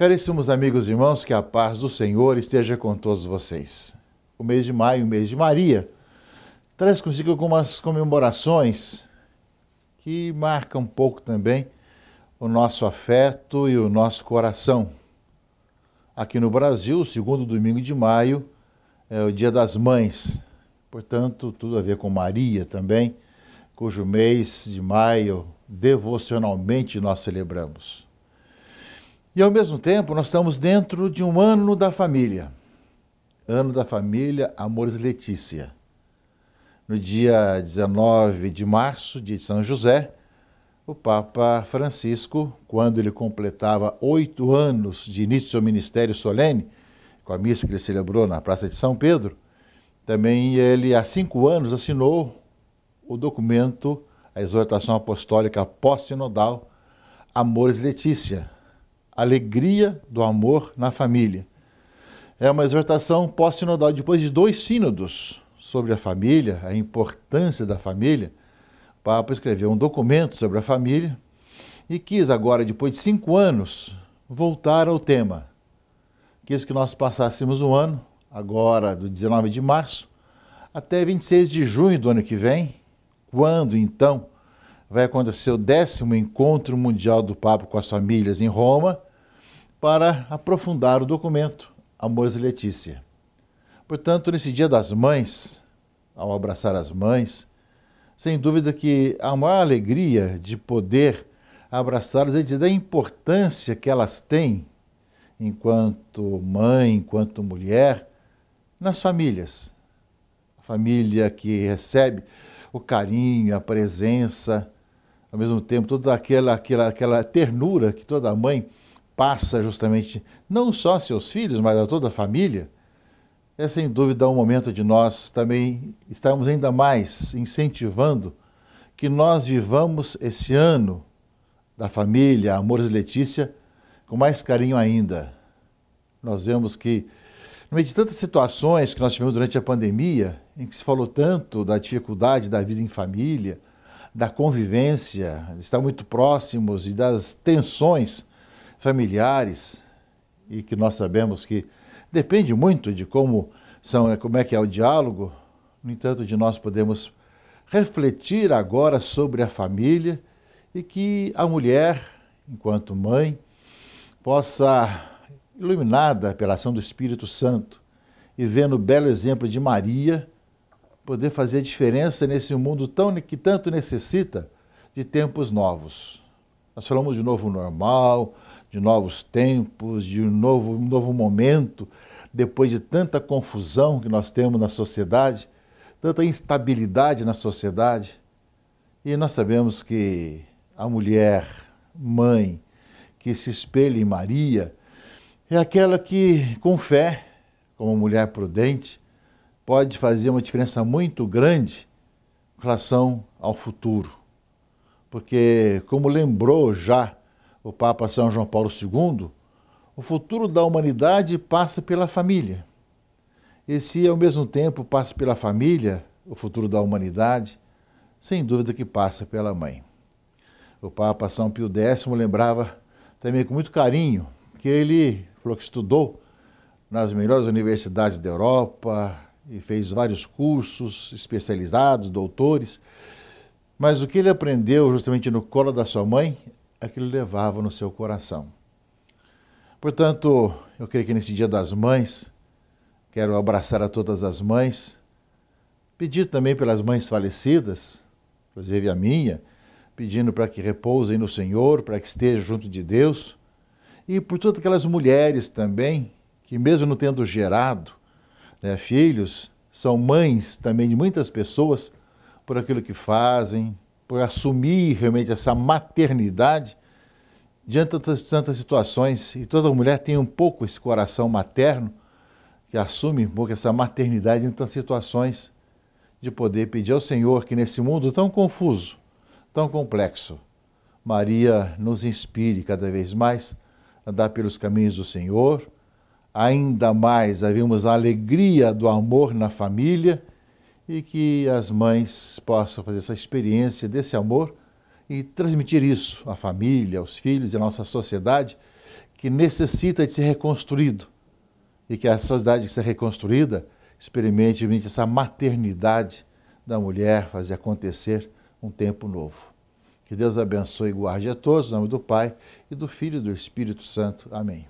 Caríssimos amigos e irmãos, que a paz do Senhor esteja com todos vocês. O mês de maio, o mês de Maria, traz consigo algumas comemorações que marcam um pouco também o nosso afeto e o nosso coração. Aqui no Brasil, o segundo domingo de maio é o Dia das Mães, portanto, tudo a ver com Maria também, cujo mês de maio devocionalmente nós celebramos. E ao mesmo tempo, nós estamos dentro de um ano da família. Ano da família Amores Letícia. No dia 19 de março, dia de São José, o Papa Francisco, quando ele completava oito anos de início do seu ministério solene, com a missa que ele celebrou na Praça de São Pedro, também ele, há cinco anos, assinou o documento, a exortação apostólica pós-sinodal Amores Letícia, alegria do amor na família. É uma exortação pós-sinodal, depois de dois sínodos sobre a família, a importância da família, o Papa escreveu um documento sobre a família e quis agora, depois de cinco anos, voltar ao tema. Quis que nós passássemos um ano, agora do 19 de março, até 26 de junho do ano que vem, quando então vai acontecer o décimo encontro mundial do Papa com as famílias em Roma para aprofundar o documento Amores e Letícia. Portanto, nesse Dia das Mães, ao abraçar as mães, sem dúvida que há uma alegria de poder abraçá-las e é dizer da importância que elas têm enquanto mãe, enquanto mulher, nas famílias. A família que recebe o carinho, a presença, ao mesmo tempo, toda aquela, aquela, aquela ternura que toda mãe passa justamente, não só a seus filhos, mas a toda a família, é sem dúvida um momento de nós também estarmos ainda mais incentivando que nós vivamos esse ano da família, Amores e Letícia, com mais carinho ainda. Nós vemos que, no meio de tantas situações que nós tivemos durante a pandemia, em que se falou tanto da dificuldade da vida em família, da convivência, de estar muito próximos e das tensões familiares, e que nós sabemos que depende muito de como, são, é, como é que é o diálogo, no entanto, de nós podemos refletir agora sobre a família e que a mulher, enquanto mãe, possa, iluminada pela ação do Espírito Santo e vendo o belo exemplo de Maria, poder fazer diferença nesse mundo tão que tanto necessita de tempos novos. Nós falamos de novo normal, de novos tempos, de um novo, um novo momento, depois de tanta confusão que nós temos na sociedade, tanta instabilidade na sociedade. E nós sabemos que a mulher, mãe, que se espelha em Maria, é aquela que, com fé, como mulher prudente, pode fazer uma diferença muito grande em relação ao futuro. Porque, como lembrou já o Papa São João Paulo II, o futuro da humanidade passa pela família. E se ao mesmo tempo passa pela família, o futuro da humanidade, sem dúvida que passa pela mãe. O Papa São Pio X lembrava também com muito carinho que ele falou que estudou nas melhores universidades da Europa, e fez vários cursos especializados, doutores. Mas o que ele aprendeu justamente no colo da sua mãe é que ele levava no seu coração. Portanto, eu creio que nesse Dia das Mães, quero abraçar a todas as mães, pedir também pelas mães falecidas, inclusive a minha, pedindo para que repousem no Senhor, para que estejam junto de Deus, e por todas aquelas mulheres também, que mesmo não tendo gerado, né, filhos, são mães também de muitas pessoas por aquilo que fazem, por assumir realmente essa maternidade diante de tantas, tantas situações. E toda mulher tem um pouco esse coração materno que assume um pouco essa maternidade em tantas situações de poder pedir ao Senhor que nesse mundo tão confuso, tão complexo, Maria nos inspire cada vez mais a andar pelos caminhos do Senhor ainda mais havíamos a alegria do amor na família e que as mães possam fazer essa experiência desse amor e transmitir isso à família, aos filhos e à nossa sociedade que necessita de ser reconstruído e que a sociedade que ser reconstruída experimente essa maternidade da mulher fazer acontecer um tempo novo. Que Deus abençoe e guarde a todos, em nome do Pai e do Filho e do Espírito Santo. Amém.